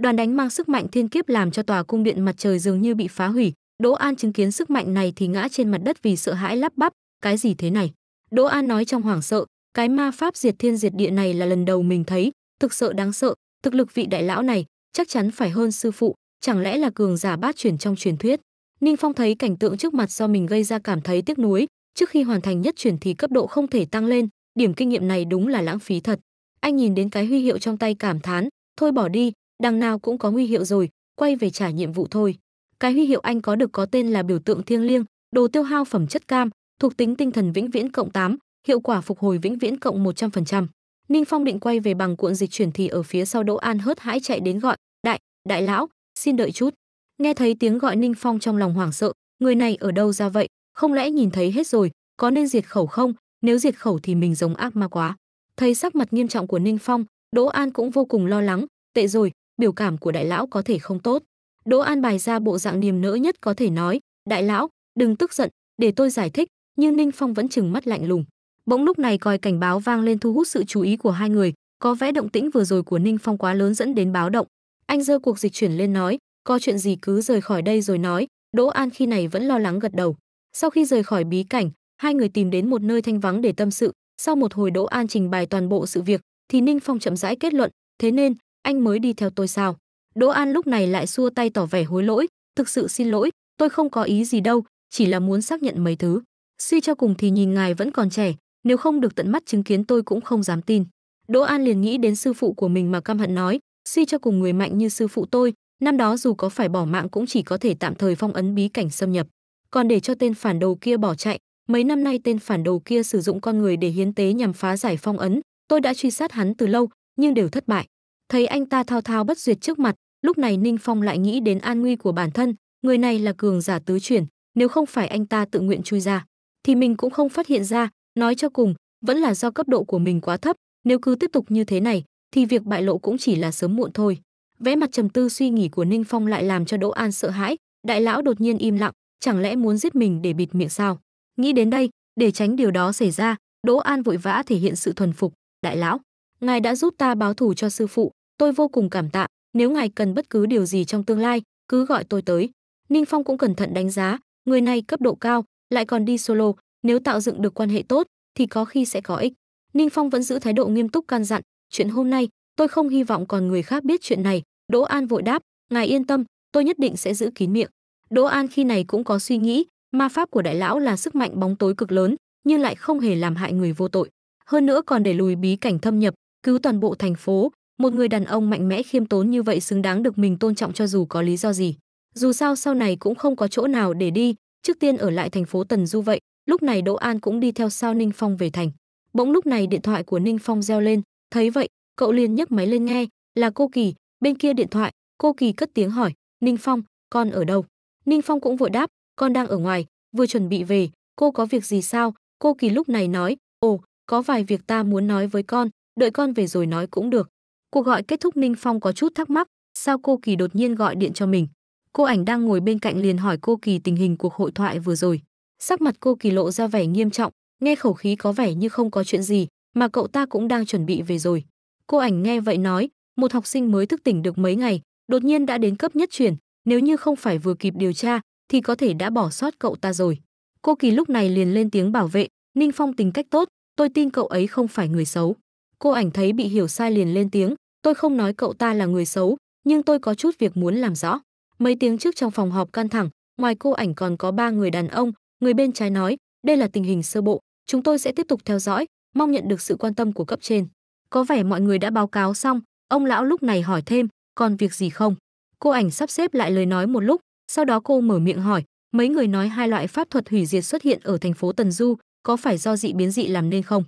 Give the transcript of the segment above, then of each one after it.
đoàn đánh mang sức mạnh thiên kiếp làm cho tòa cung điện mặt trời dường như bị phá hủy đỗ an chứng kiến sức mạnh này thì ngã trên mặt đất vì sợ hãi lắp bắp cái gì thế này đỗ an nói trong hoảng sợ cái ma pháp diệt thiên diệt địa này là lần đầu mình thấy thực sợ đáng sợ thực lực vị đại lão này chắc chắn phải hơn sư phụ chẳng lẽ là cường giả bát chuyển trong truyền thuyết ninh phong thấy cảnh tượng trước mặt do mình gây ra cảm thấy tiếc nuối trước khi hoàn thành nhất chuyển thì cấp độ không thể tăng lên điểm kinh nghiệm này đúng là lãng phí thật anh nhìn đến cái huy hiệu trong tay cảm thán thôi bỏ đi đằng nào cũng có huy hiệu rồi, quay về trả nhiệm vụ thôi. Cái huy hiệu anh có được có tên là biểu tượng thiêng liêng, đồ tiêu hao phẩm chất cam, thuộc tính tinh thần vĩnh viễn cộng 8, hiệu quả phục hồi vĩnh viễn cộng 100%. Ninh Phong định quay về bằng cuộn dịch chuyển thì ở phía sau Đỗ An hớt hãi chạy đến gọi, "Đại, đại lão, xin đợi chút." Nghe thấy tiếng gọi Ninh Phong trong lòng hoảng sợ, người này ở đâu ra vậy, không lẽ nhìn thấy hết rồi, có nên diệt khẩu không, nếu diệt khẩu thì mình giống ác ma quá. Thấy sắc mặt nghiêm trọng của Ninh Phong, Đỗ An cũng vô cùng lo lắng, tệ rồi, biểu cảm của đại lão có thể không tốt. Đỗ An bày ra bộ dạng niềm nỡ nhất có thể nói, "Đại lão, đừng tức giận, để tôi giải thích." Nhưng Ninh Phong vẫn trừng mắt lạnh lùng. Bỗng lúc này còi cảnh báo vang lên thu hút sự chú ý của hai người, có vẻ động tĩnh vừa rồi của Ninh Phong quá lớn dẫn đến báo động. Anh dơ cuộc dịch chuyển lên nói, "Có chuyện gì cứ rời khỏi đây rồi nói." Đỗ An khi này vẫn lo lắng gật đầu. Sau khi rời khỏi bí cảnh, hai người tìm đến một nơi thanh vắng để tâm sự, sau một hồi Đỗ An trình bày toàn bộ sự việc, thì Ninh Phong chậm rãi kết luận, thế nên anh mới đi theo tôi sao? Đỗ An lúc này lại xua tay tỏ vẻ hối lỗi, thực sự xin lỗi, tôi không có ý gì đâu, chỉ là muốn xác nhận mấy thứ. Suy cho cùng thì nhìn ngài vẫn còn trẻ, nếu không được tận mắt chứng kiến tôi cũng không dám tin. Đỗ An liền nghĩ đến sư phụ của mình mà căm hận nói, suy cho cùng người mạnh như sư phụ tôi, năm đó dù có phải bỏ mạng cũng chỉ có thể tạm thời phong ấn bí cảnh xâm nhập. Còn để cho tên phản đồ kia bỏ chạy, mấy năm nay tên phản đồ kia sử dụng con người để hiến tế nhằm phá giải phong ấn, tôi đã truy sát hắn từ lâu, nhưng đều thất bại. Thấy anh ta thao thao bất duyệt trước mặt, lúc này Ninh Phong lại nghĩ đến an nguy của bản thân, người này là cường giả tứ chuyển, nếu không phải anh ta tự nguyện chui ra, thì mình cũng không phát hiện ra, nói cho cùng, vẫn là do cấp độ của mình quá thấp, nếu cứ tiếp tục như thế này, thì việc bại lộ cũng chỉ là sớm muộn thôi. Vẽ mặt trầm tư suy nghĩ của Ninh Phong lại làm cho Đỗ An sợ hãi, đại lão đột nhiên im lặng, chẳng lẽ muốn giết mình để bịt miệng sao? Nghĩ đến đây, để tránh điều đó xảy ra, Đỗ An vội vã thể hiện sự thuần phục, "Đại lão, ngài đã giúp ta báo thù cho sư phụ, tôi vô cùng cảm tạ, nếu ngài cần bất cứ điều gì trong tương lai, cứ gọi tôi tới. Ninh Phong cũng cẩn thận đánh giá, người này cấp độ cao, lại còn đi solo, nếu tạo dựng được quan hệ tốt thì có khi sẽ có ích. Ninh Phong vẫn giữ thái độ nghiêm túc can dặn, chuyện hôm nay, tôi không hy vọng còn người khác biết chuyện này, Đỗ An vội đáp, ngài yên tâm, tôi nhất định sẽ giữ kín miệng. Đỗ An khi này cũng có suy nghĩ, ma pháp của đại lão là sức mạnh bóng tối cực lớn, nhưng lại không hề làm hại người vô tội, hơn nữa còn để lùi bí cảnh thâm nhập, cứu toàn bộ thành phố, một người đàn ông mạnh mẽ khiêm tốn như vậy xứng đáng được mình tôn trọng cho dù có lý do gì dù sao sau này cũng không có chỗ nào để đi trước tiên ở lại thành phố tần du vậy lúc này đỗ an cũng đi theo sau ninh phong về thành bỗng lúc này điện thoại của ninh phong reo lên thấy vậy cậu liền nhấc máy lên nghe là cô kỳ bên kia điện thoại cô kỳ cất tiếng hỏi ninh phong con ở đâu ninh phong cũng vội đáp con đang ở ngoài vừa chuẩn bị về cô có việc gì sao cô kỳ lúc này nói ồ có vài việc ta muốn nói với con đợi con về rồi nói cũng được Cuộc gọi kết thúc Ninh Phong có chút thắc mắc, sao cô Kỳ đột nhiên gọi điện cho mình? Cô ảnh đang ngồi bên cạnh liền hỏi cô Kỳ tình hình cuộc hội thoại vừa rồi. Sắc mặt cô Kỳ lộ ra vẻ nghiêm trọng, nghe khẩu khí có vẻ như không có chuyện gì, mà cậu ta cũng đang chuẩn bị về rồi. Cô ảnh nghe vậy nói, một học sinh mới thức tỉnh được mấy ngày, đột nhiên đã đến cấp nhất chuyển, nếu như không phải vừa kịp điều tra thì có thể đã bỏ sót cậu ta rồi. Cô Kỳ lúc này liền lên tiếng bảo vệ, Ninh Phong tính cách tốt, tôi tin cậu ấy không phải người xấu. Cô ảnh thấy bị hiểu sai liền lên tiếng, tôi không nói cậu ta là người xấu, nhưng tôi có chút việc muốn làm rõ. Mấy tiếng trước trong phòng họp căng thẳng, ngoài cô ảnh còn có ba người đàn ông, người bên trái nói, đây là tình hình sơ bộ, chúng tôi sẽ tiếp tục theo dõi, mong nhận được sự quan tâm của cấp trên. Có vẻ mọi người đã báo cáo xong, ông lão lúc này hỏi thêm, còn việc gì không? Cô ảnh sắp xếp lại lời nói một lúc, sau đó cô mở miệng hỏi, mấy người nói hai loại pháp thuật hủy diệt xuất hiện ở thành phố Tần Du, có phải do dị biến dị làm nên không?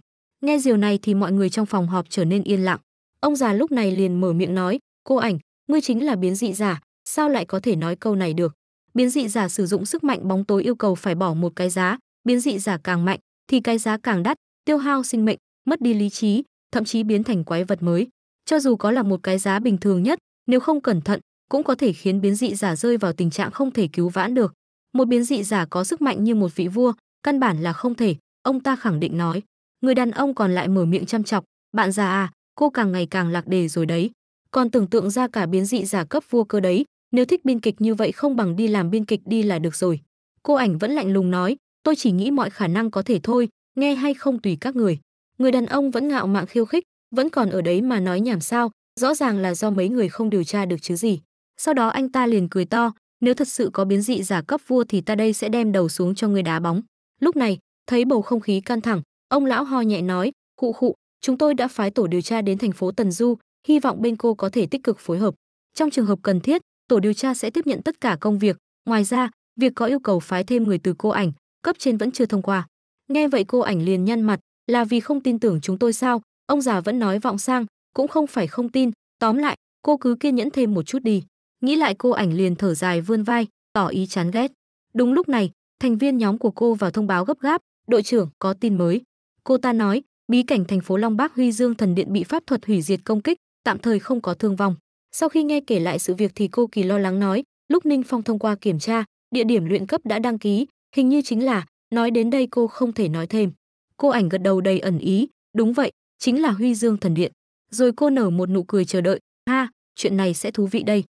Nghe điều này thì mọi người trong phòng họp trở nên yên lặng. Ông già lúc này liền mở miệng nói, cô ảnh, ngươi chính là biến dị giả, sao lại có thể nói câu này được? Biến dị giả sử dụng sức mạnh bóng tối yêu cầu phải bỏ một cái giá, biến dị giả càng mạnh thì cái giá càng đắt, tiêu hao sinh mệnh, mất đi lý trí, thậm chí biến thành quái vật mới. Cho dù có là một cái giá bình thường nhất, nếu không cẩn thận, cũng có thể khiến biến dị giả rơi vào tình trạng không thể cứu vãn được. Một biến dị giả có sức mạnh như một vị vua, căn bản là không thể, ông ta khẳng định nói. Người đàn ông còn lại mở miệng chăm chọc, bạn già à, cô càng ngày càng lạc đề rồi đấy. Còn tưởng tượng ra cả biến dị giả cấp vua cơ đấy, nếu thích biên kịch như vậy không bằng đi làm biên kịch đi là được rồi. Cô ảnh vẫn lạnh lùng nói, tôi chỉ nghĩ mọi khả năng có thể thôi, nghe hay không tùy các người. Người đàn ông vẫn ngạo mạn khiêu khích, vẫn còn ở đấy mà nói nhảm sao, rõ ràng là do mấy người không điều tra được chứ gì. Sau đó anh ta liền cười to, nếu thật sự có biến dị giả cấp vua thì ta đây sẽ đem đầu xuống cho người đá bóng. Lúc này, thấy bầu không khí căng thẳng, Ông lão ho nhẹ nói, cụ khụ, chúng tôi đã phái tổ điều tra đến thành phố Tần Du, hy vọng bên cô có thể tích cực phối hợp. Trong trường hợp cần thiết, tổ điều tra sẽ tiếp nhận tất cả công việc. Ngoài ra, việc có yêu cầu phái thêm người từ cô ảnh, cấp trên vẫn chưa thông qua. Nghe vậy cô ảnh liền nhăn mặt, là vì không tin tưởng chúng tôi sao? Ông già vẫn nói vọng sang, cũng không phải không tin, tóm lại, cô cứ kiên nhẫn thêm một chút đi. Nghĩ lại cô ảnh liền thở dài vươn vai, tỏ ý chán ghét. Đúng lúc này, thành viên nhóm của cô vào thông báo gấp gáp, đội trưởng có tin mới. Cô ta nói, bí cảnh thành phố Long Bác Huy Dương Thần Điện bị pháp thuật hủy diệt công kích, tạm thời không có thương vong. Sau khi nghe kể lại sự việc thì cô Kỳ lo lắng nói, lúc Ninh Phong thông qua kiểm tra, địa điểm luyện cấp đã đăng ký, hình như chính là, nói đến đây cô không thể nói thêm. Cô ảnh gật đầu đầy ẩn ý, đúng vậy, chính là Huy Dương Thần Điện. Rồi cô nở một nụ cười chờ đợi, ha, chuyện này sẽ thú vị đây.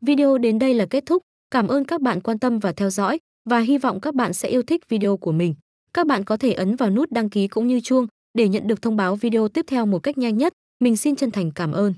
Video đến đây là kết thúc, cảm ơn các bạn quan tâm và theo dõi và hy vọng các bạn sẽ yêu thích video của mình. Các bạn có thể ấn vào nút đăng ký cũng như chuông để nhận được thông báo video tiếp theo một cách nhanh nhất. Mình xin chân thành cảm ơn.